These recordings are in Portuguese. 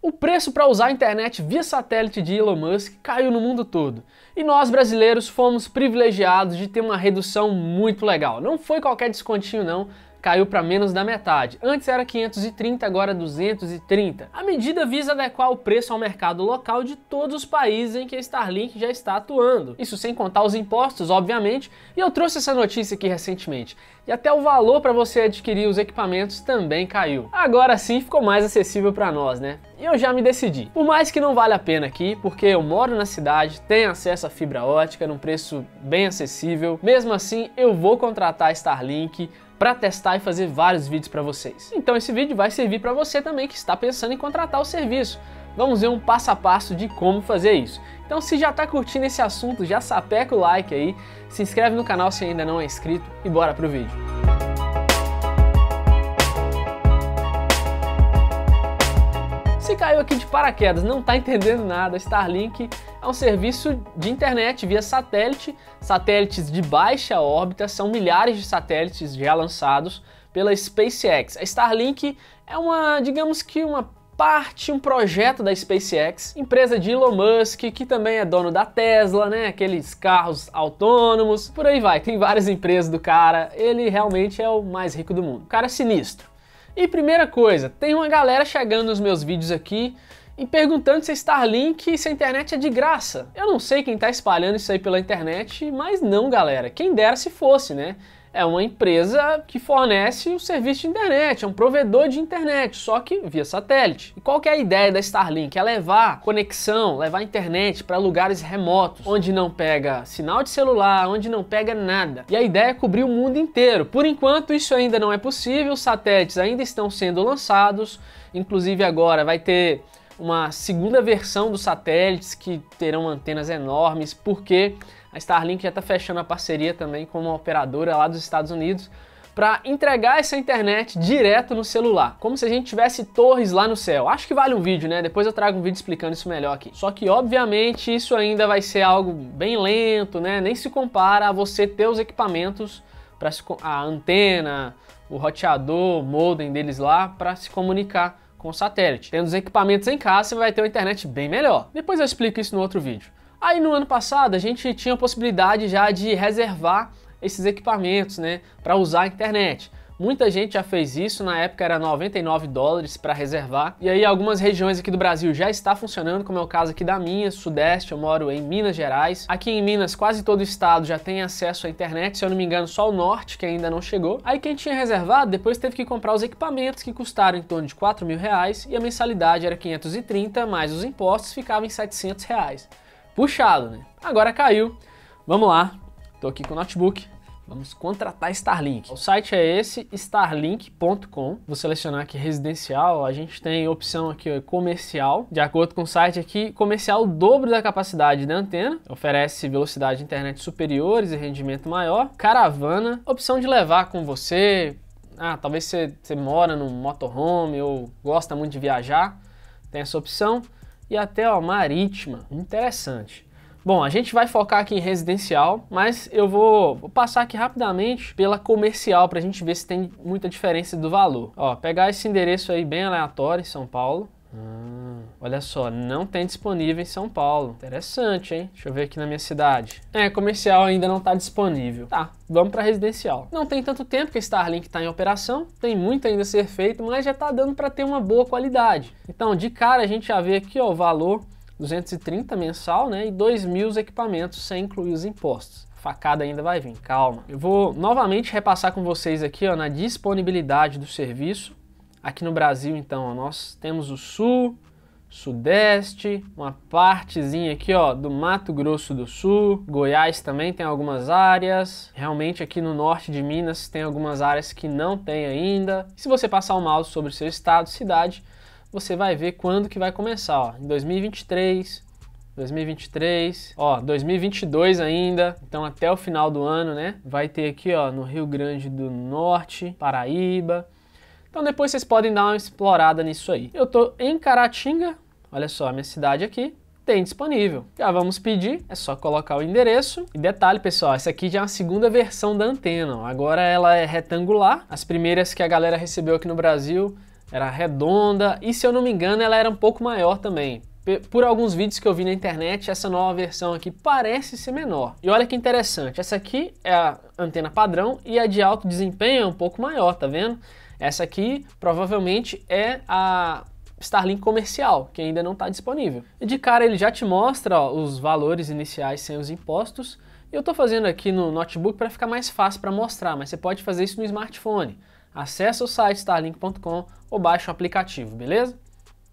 O preço para usar a internet via satélite de Elon Musk caiu no mundo todo. E nós brasileiros fomos privilegiados de ter uma redução muito legal. Não foi qualquer descontinho não, caiu para menos da metade. Antes era 530, agora 230. A medida visa adequar o preço ao mercado local de todos os países em que a Starlink já está atuando. Isso sem contar os impostos, obviamente, e eu trouxe essa notícia aqui recentemente. E até o valor para você adquirir os equipamentos também caiu. Agora sim ficou mais acessível para nós, né? E eu já me decidi. Por mais que não vale a pena aqui, porque eu moro na cidade, tenho acesso à fibra ótica num preço bem acessível, mesmo assim eu vou contratar a Starlink para testar e fazer vários vídeos para vocês. Então esse vídeo vai servir para você também que está pensando em contratar o serviço. Vamos ver um passo a passo de como fazer isso. Então se já está curtindo esse assunto, já sapeca o like aí, se inscreve no canal se ainda não é inscrito e bora pro vídeo. Se caiu aqui de paraquedas, não está entendendo nada, Starlink é um serviço de internet via satélite. Satélites de baixa órbita são milhares de satélites já lançados pela SpaceX. A Starlink é uma, digamos que uma parte, um projeto da SpaceX, empresa de Elon Musk, que também é dono da Tesla, né? Aqueles carros autônomos, por aí vai, tem várias empresas do cara. Ele realmente é o mais rico do mundo. O cara é sinistro. E primeira coisa, tem uma galera chegando nos meus vídeos aqui e perguntando se Starlink e se a internet é de graça. Eu não sei quem está espalhando isso aí pela internet, mas não, galera. Quem dera se fosse, né? é uma empresa que fornece o serviço de internet, é um provedor de internet, só que via satélite. E qual que é a ideia da Starlink? É levar conexão, levar internet para lugares remotos, onde não pega sinal de celular, onde não pega nada. E a ideia é cobrir o mundo inteiro. Por enquanto, isso ainda não é possível, os satélites ainda estão sendo lançados, inclusive agora vai ter uma segunda versão dos satélites que terão antenas enormes, porque a Starlink já está fechando a parceria também com uma operadora lá dos Estados Unidos para entregar essa internet direto no celular, como se a gente tivesse torres lá no céu. Acho que vale um vídeo, né? Depois eu trago um vídeo explicando isso melhor aqui. Só que, obviamente, isso ainda vai ser algo bem lento, né? Nem se compara a você ter os equipamentos para a antena, o roteador, o modem deles lá para se comunicar com o satélite. Tendo os equipamentos em casa, você vai ter uma internet bem melhor. Depois eu explico isso no outro vídeo. Aí no ano passado a gente tinha a possibilidade já de reservar esses equipamentos, né, para usar a internet. Muita gente já fez isso, na época era 99 dólares para reservar. E aí algumas regiões aqui do Brasil já está funcionando, como é o caso aqui da minha, sudeste, eu moro em Minas Gerais. Aqui em Minas, quase todo o estado já tem acesso à internet, se eu não me engano, só o norte que ainda não chegou. Aí quem tinha reservado, depois teve que comprar os equipamentos que custaram em torno de 4 mil reais e a mensalidade era 530, mais os impostos ficavam em 700 reais puxado, né? Agora caiu. Vamos lá, tô aqui com o notebook. Vamos contratar Starlink. O site é esse, starlink.com. Vou selecionar aqui residencial. A gente tem opção aqui comercial. De acordo com o site aqui, comercial dobro da capacidade da antena. Oferece velocidade de internet superiores e rendimento maior. Caravana, opção de levar com você. Ah, talvez você, você mora num motorhome ou gosta muito de viajar. Tem essa opção e até ó, marítima. Interessante. Bom, a gente vai focar aqui em residencial, mas eu vou, passar aqui rapidamente pela comercial para a gente ver se tem muita diferença do valor. Ó, pegar esse endereço aí bem aleatório em São Paulo. Hum. Olha só, não tem disponível em São Paulo. Interessante, hein? Deixa eu ver aqui na minha cidade. É, comercial ainda não está disponível. Tá, vamos para residencial. Não tem tanto tempo que a Starlink está em operação, tem muito ainda a ser feito, mas já está dando para ter uma boa qualidade. Então, de cara a gente já vê aqui ó, o valor 230 mensal, né? E 2 mil equipamentos sem incluir os impostos facada ainda vai vir, calma. Eu vou novamente repassar com vocês aqui ó, na disponibilidade do serviço. Aqui no Brasil, então, ó, nós temos o Sul, Sudeste, uma partezinha aqui ó do Mato Grosso do Sul, Goiás também tem algumas áreas. Realmente aqui no norte de Minas tem algumas áreas que não tem ainda. Se você passar o mouse sobre o seu estado, cidade, você vai ver quando que vai começar, ó. Em 2023, 2023, ó, 2022 ainda, então até o final do ano, né? Vai ter aqui, ó, no Rio Grande do Norte, Paraíba, então depois vocês podem dar uma explorada nisso aí. Eu estou em Caratinga, olha só a minha cidade aqui, tem disponível. Já vamos pedir, é só colocar o endereço. E detalhe, pessoal, essa aqui já é a segunda versão da antena. Agora ela é retangular. As primeiras que a galera recebeu aqui no Brasil era redonda e, se eu não me engano, ela era um pouco maior também. Por alguns vídeos que eu vi na internet, essa nova versão aqui parece ser menor. E olha que interessante, essa aqui é a antena padrão e a de alto desempenho é um pouco maior, tá vendo? Essa aqui provavelmente é a Starlink comercial, que ainda não está disponível. de cara ele já te mostra ó, os valores iniciais sem os impostos. Eu estou fazendo aqui no notebook para ficar mais fácil para mostrar, mas você pode fazer isso no smartphone. Acesse o site starlink.com ou baixe o aplicativo, beleza?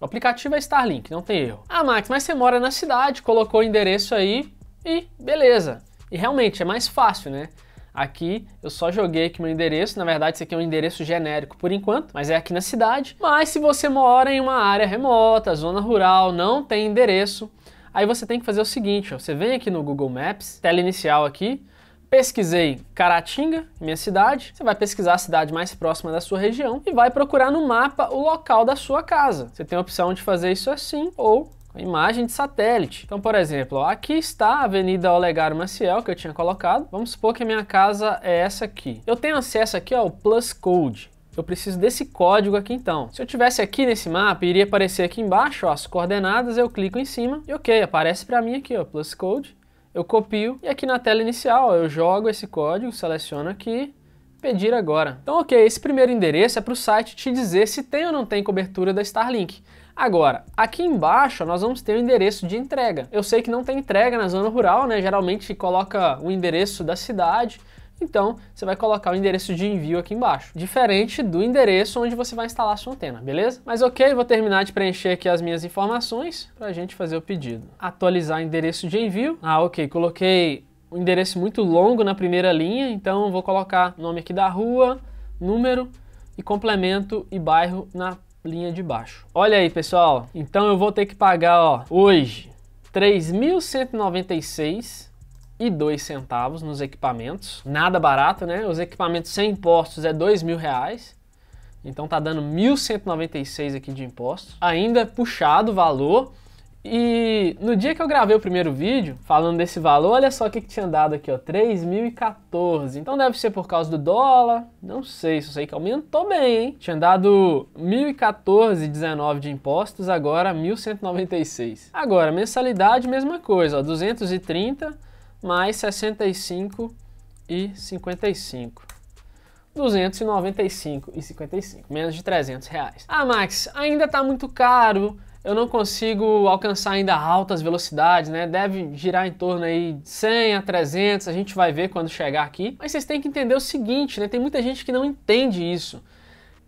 O aplicativo é Starlink, não tem erro. Ah, Max, mas você mora na cidade, colocou o endereço aí e beleza. E realmente é mais fácil, né? Aqui eu só joguei aqui meu endereço, na verdade isso aqui é um endereço genérico por enquanto, mas é aqui na cidade. Mas se você mora em uma área remota, zona rural, não tem endereço, aí você tem que fazer o seguinte, ó, você vem aqui no Google Maps, tela inicial aqui, pesquisei Caratinga, minha cidade, você vai pesquisar a cidade mais próxima da sua região e vai procurar no mapa o local da sua casa. Você tem a opção de fazer isso assim ou a imagem de satélite. Então, por exemplo, ó, aqui está a Avenida Olegário Maciel, que eu tinha colocado. Vamos supor que a minha casa é essa aqui. Eu tenho acesso aqui ao Plus Code. Eu preciso desse código aqui então. Se eu tivesse aqui nesse mapa, iria aparecer aqui embaixo ó, as coordenadas, eu clico em cima e ok, aparece para mim aqui, ó, Plus Code. Eu copio e aqui na tela inicial ó, eu jogo esse código, seleciono aqui, pedir agora. Então ok, esse primeiro endereço é para o site te dizer se tem ou não tem cobertura da Starlink. Agora, aqui embaixo nós vamos ter o endereço de entrega. Eu sei que não tem entrega na zona rural, né? Geralmente coloca o endereço da cidade, então, você vai colocar o endereço de envio aqui embaixo, diferente do endereço onde você vai instalar a sua antena, beleza? Mas ok, vou terminar de preencher aqui as minhas informações para a gente fazer o pedido. Atualizar endereço de envio. Ah, ok, coloquei um endereço muito longo na primeira linha, então vou colocar nome aqui da rua, número e complemento e bairro na linha de baixo. Olha aí, pessoal. Então eu vou ter que pagar, ó, hoje 3.196 e dois centavos nos equipamentos. Nada barato, né? Os equipamentos sem impostos é dois mil reais. Então tá dando 1.196 aqui de impostos. Ainda puxado o valor e no dia que eu gravei o primeiro vídeo, falando desse valor, olha só o que, que tinha dado aqui, ó, 3.014. Então deve ser por causa do dólar, não sei, só sei que aumentou bem, hein? Tinha dado 1.014,19 de impostos, agora 1.196. Agora, mensalidade, mesma coisa, ó, 230 mais 65,55. e 55. e menos de 300 reais. Ah, Max, ainda tá muito caro eu não consigo alcançar ainda altas velocidades, né? Deve girar em torno aí de 100 a 300, a gente vai ver quando chegar aqui. Mas vocês têm que entender o seguinte, né? Tem muita gente que não entende isso.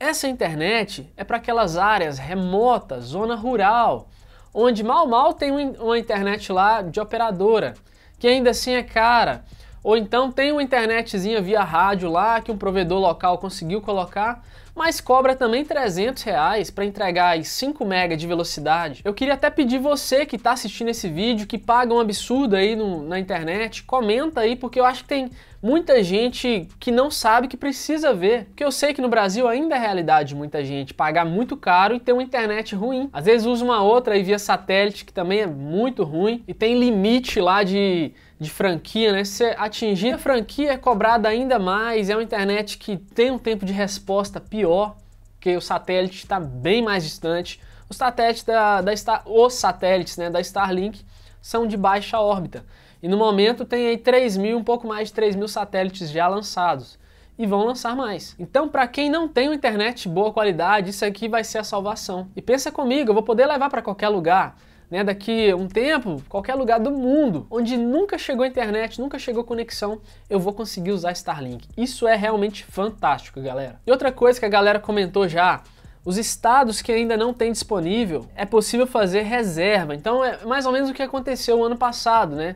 Essa internet é para aquelas áreas remotas, zona rural, onde mal mal tem uma internet lá de operadora, que ainda assim é cara. Ou então tem uma internetzinha via rádio lá que um provedor local conseguiu colocar, mas cobra também 300 reais para entregar aí 5 mega de velocidade. Eu queria até pedir você que está assistindo esse vídeo, que paga um absurdo aí no, na internet, comenta aí porque eu acho que tem muita gente que não sabe que precisa ver. Porque eu sei que no Brasil ainda é realidade de muita gente pagar muito caro e ter uma internet ruim. Às vezes usa uma outra aí via satélite que também é muito ruim e tem limite lá de de franquia, né? Se você atingir a franquia é cobrada ainda mais, é uma internet que tem um tempo de resposta pior, porque o satélite está bem mais distante. Os satélites da, da Star, os satélites né, da Starlink são de baixa órbita. E no momento tem aí 3 mil, um pouco mais de 3 mil satélites já lançados. E vão lançar mais. Então, para quem não tem uma internet de boa qualidade, isso aqui vai ser a salvação. E pensa comigo, eu vou poder levar para qualquer lugar né, daqui um tempo, qualquer lugar do mundo, onde nunca chegou internet, nunca chegou conexão, eu vou conseguir usar Starlink. Isso é realmente fantástico, galera. E outra coisa que a galera comentou já, os estados que ainda não tem disponível, é possível fazer reserva. Então é mais ou menos o que aconteceu o ano passado, né?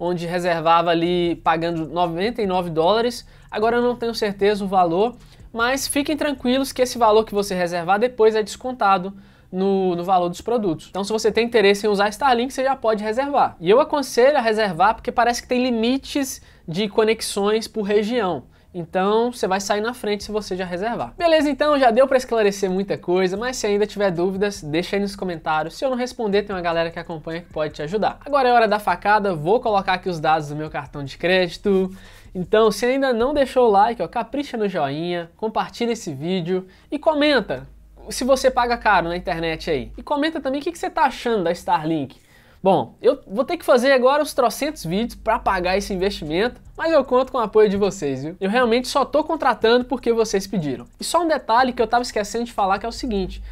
Onde reservava ali pagando 99 dólares. Agora eu não tenho certeza o valor, mas fiquem tranquilos que esse valor que você reservar depois é descontado no, no valor dos produtos. Então, se você tem interesse em usar Starlink, você já pode reservar. E eu aconselho a reservar porque parece que tem limites de conexões por região. Então, você vai sair na frente se você já reservar. Beleza, então já deu para esclarecer muita coisa, mas se ainda tiver dúvidas, deixa aí nos comentários. Se eu não responder, tem uma galera que acompanha que pode te ajudar. Agora é hora da facada, vou colocar aqui os dados do meu cartão de crédito. Então, se ainda não deixou o like, ó, capricha no joinha, compartilha esse vídeo e comenta se você paga caro na internet aí. E comenta também o que, que você está achando da Starlink. Bom, eu vou ter que fazer agora os trocentos vídeos para pagar esse investimento, mas eu conto com o apoio de vocês, viu? Eu realmente só estou contratando porque vocês pediram. E só um detalhe que eu estava esquecendo de falar que é o seguinte,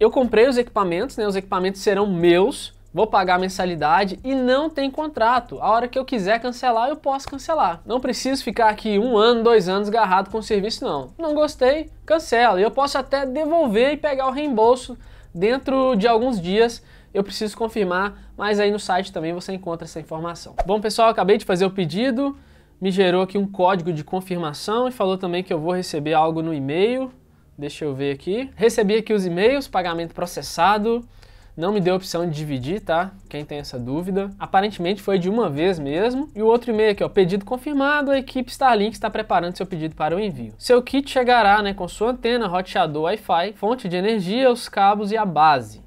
eu comprei os equipamentos, né? Os equipamentos serão meus, vou pagar a mensalidade e não tem contrato. A hora que eu quiser cancelar, eu posso cancelar. Não preciso ficar aqui um ano, dois anos garrado com o serviço, não. Não gostei, cancela. E eu posso até devolver e pegar o reembolso dentro de alguns dias. Eu preciso confirmar, mas aí no site também você encontra essa informação. Bom, pessoal, acabei de fazer o pedido, me gerou aqui um código de confirmação e falou também que eu vou receber algo no e-mail. Deixa eu ver aqui. Recebi aqui os e-mails, pagamento processado. Não me deu opção de dividir, tá? Quem tem essa dúvida. Aparentemente foi de uma vez mesmo. E o outro e-mail aqui, ó, pedido confirmado, a equipe Starlink está preparando seu pedido para o envio. Seu kit chegará, né, com sua antena, roteador Wi-Fi, fonte de energia, os cabos e a base.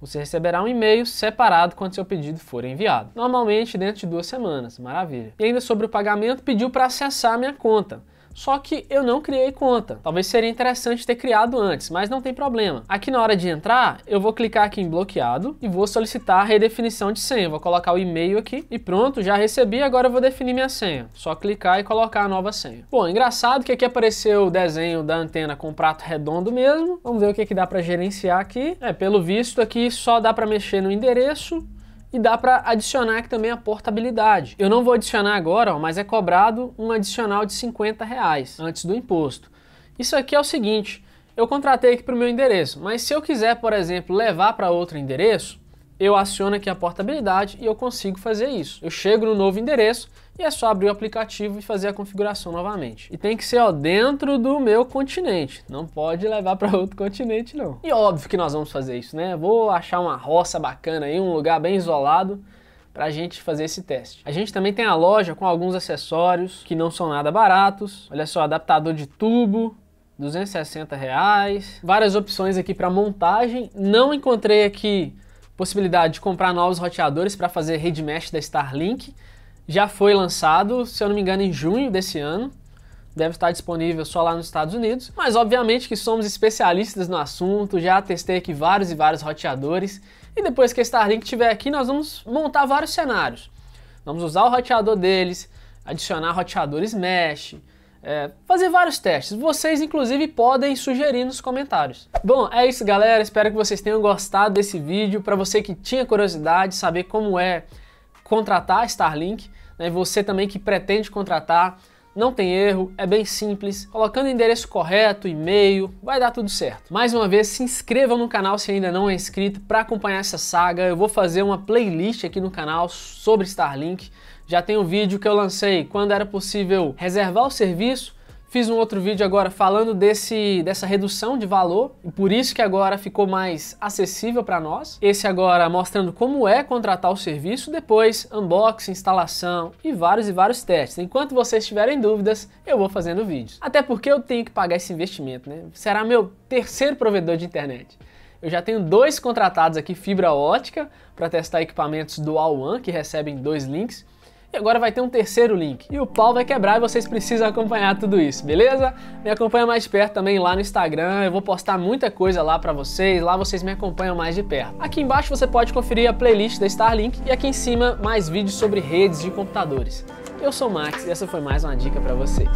Você receberá um e-mail separado quando seu pedido for enviado. Normalmente dentro de duas semanas, maravilha. E ainda sobre o pagamento, pediu para acessar minha conta só que eu não criei conta. Talvez seria interessante ter criado antes, mas não tem problema. Aqui na hora de entrar, eu vou clicar aqui em bloqueado e vou solicitar a redefinição de senha. Vou colocar o e-mail aqui e pronto, já recebi, agora eu vou definir minha senha. Só clicar e colocar a nova senha. Bom, engraçado que aqui apareceu o desenho da antena com prato redondo mesmo. Vamos ver o que, que dá para gerenciar aqui. É, pelo visto aqui só dá para mexer no endereço, e dá para adicionar aqui também a portabilidade. Eu não vou adicionar agora, ó, mas é cobrado um adicional de 50 reais antes do imposto. Isso aqui é o seguinte, eu contratei aqui para o meu endereço, mas se eu quiser, por exemplo, levar para outro endereço, eu aciono aqui a portabilidade e eu consigo fazer isso. Eu chego no novo endereço e é só abrir o aplicativo e fazer a configuração novamente. E tem que ser ó, dentro do meu continente, não pode levar para outro continente não. E óbvio que nós vamos fazer isso, né? Vou achar uma roça bacana aí, um lugar bem isolado para a gente fazer esse teste. A gente também tem a loja com alguns acessórios que não são nada baratos. Olha só, adaptador de tubo, 260 reais. Várias opções aqui para montagem. Não encontrei aqui possibilidade de comprar novos roteadores para fazer rede mesh da Starlink, já foi lançado, se eu não me engano, em junho desse ano. Deve estar disponível só lá nos Estados Unidos. Mas obviamente que somos especialistas no assunto, já testei aqui vários e vários roteadores. E depois que a Starlink estiver aqui, nós vamos montar vários cenários. Vamos usar o roteador deles, adicionar roteadores mesh, é, fazer vários testes. Vocês, inclusive, podem sugerir nos comentários. Bom, é isso, galera. Espero que vocês tenham gostado desse vídeo. Para você que tinha curiosidade, saber como é contratar a Starlink, né? você também que pretende contratar, não tem erro, é bem simples. Colocando o endereço correto, e-mail, vai dar tudo certo. Mais uma vez, se inscreva no canal se ainda não é inscrito para acompanhar essa saga. Eu vou fazer uma playlist aqui no canal sobre Starlink. Já tem um vídeo que eu lancei quando era possível reservar o serviço Fiz um outro vídeo agora falando desse, dessa redução de valor e por isso que agora ficou mais acessível para nós. Esse agora mostrando como é contratar o serviço, depois unboxing, instalação e vários e vários testes. Enquanto vocês tiverem dúvidas, eu vou fazendo vídeos. Até porque eu tenho que pagar esse investimento, né? Será meu terceiro provedor de internet. Eu já tenho dois contratados aqui fibra ótica para testar equipamentos do One que recebem dois links e agora vai ter um terceiro link. E o pau vai quebrar e vocês precisam acompanhar tudo isso, beleza? Me acompanha mais de perto também lá no Instagram. Eu vou postar muita coisa lá para vocês. Lá vocês me acompanham mais de perto. Aqui embaixo você pode conferir a playlist da Starlink e aqui em cima mais vídeos sobre redes de computadores. Eu sou o Max e essa foi mais uma dica para vocês.